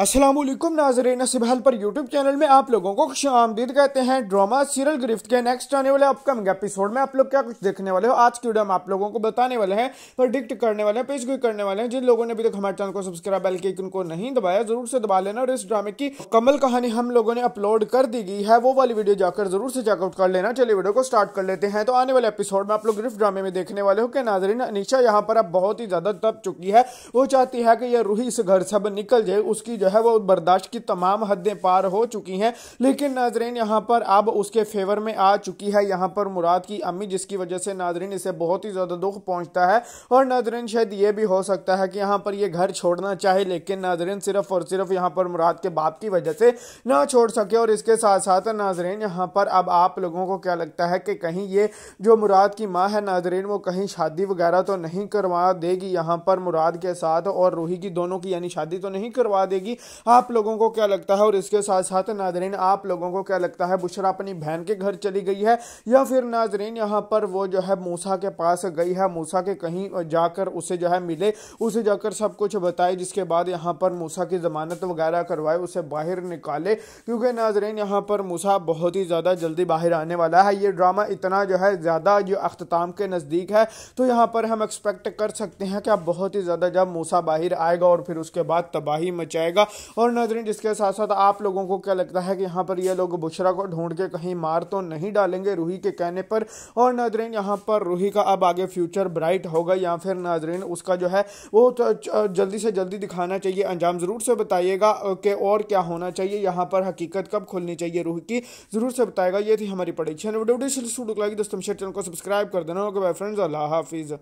असलम नाजरीन सिबहल पर YouTube channel में आप लोगों को खुश आमदीद कहते हैं ड्रामा सीरियल गिरफ्त के नेक्स्ट आने वाले अपकमिंग एपिसोड में आप लोग क्या कुछ देखने वाले हो आज की वीडियो में आप लोगों को बताने वाले हैं प्रडिक्ट करने वाले हैं पेश पेशगोई करने वाले हैं जिन लोगों ने अभी तक हमारे चैनल को सब्सक्राइब बेल के उनको नहीं दबाया जरूर से दबा लेना और इस ड्रामे की कमल कहानी हम लोगों ने अपलोड कर दी गई है वो वाली वीडियो जाकर जरूर से चेकआउट कर लेना चलिए वीडियो को स्टार्ट कर लेते हैं तो आने वाले एपिसोड में आप लोग गिरफ्त ड्रामे में देखने वाले हो कि नाजरीन अनिशा यहाँ पर अब बहुत ही ज्यादा दब चुकी है वो चाहती है कि यह रूही इस घर से निकल जाए उसकी जो है वो बर्दाश्त की तमाम हदें पार हो चुकी हैं लेकिन नाजरीन यहाँ पर अब उसके फेवर में आ चुकी है यहाँ पर मुराद की अम्मी जिसकी वजह से नाजरीन इसे बहुत ही ज़्यादा दुख पहुँचता है और नाजरीन शायद ये भी हो सकता है कि यहाँ पर यह घर छोड़ना चाहे लेकिन नाजरीन सिर्फ और सिर्फ यहाँ पर मुराद के बाप की वजह से ना छोड़ सके और इसके साथ साथ नाजरीन यहाँ पर अब आप लोगों को क्या लगता है कि कहीं ये जो मुराद की माँ है नाजरीन वो कहीं शादी वगैरह तो नहीं करवा देगी यहाँ पर मुराद के साथ और रूही की दोनों की यानी शादी तो नहीं करवा देगी होगी आप लोगों को क्या लगता है और इसके साथ साथ नाजरीन आप लोगों को क्या लगता है बुशरा अपनी बहन के घर चली गई है या फिर नाजरीन यहाँ पर वो जो है मूसा के पास गई है मूसा के कहीं जाकर उसे जो है मिले उसे जाकर सब कुछ बताए जिसके बाद यहाँ पर मूसा की ज़मानत वगैरह करवाए उसे बाहर निकाले क्योंकि नाजरीन यहाँ पर मूसा बहुत ही ज़्यादा जल्दी बाहर आने वाला है ये ड्रामा इतना जो है ज़्यादा जो अख्ताम के नज़दीक है तो यहाँ पर हम एक्सपेक्ट कर सकते हैं कि अब बहुत ही ज़्यादा जब मूसा बाहर आएगा और फिर उसके बाद तबाही मचाएगा होगा और नाजरीन इसके साथ साथ आप लोगों को क्या लगता है कि यहाँ पर ये लोग बुशरा को ढूंढ के कहीं मार तो नहीं डालेंगे रूही के कहने पर और नाजरीन यहाँ पर रूही का अब आगे फ्यूचर ब्राइट होगा या फिर नाजरीन उसका जो है वो जल्दी से जल्दी दिखाना चाहिए अंजाम ज़रूर से बताइएगा कि और क्या होना चाहिए यहाँ पर हकीकत कब खुलनी चाहिए रूह की ज़रूर से बताएगा ये थी हमारी पढ़ी छह वीडियो तो दोस्तों चैनल को सब्सक्राइब कर देना होगा बाय फ्रेंड्स अल्लाह हाफिज़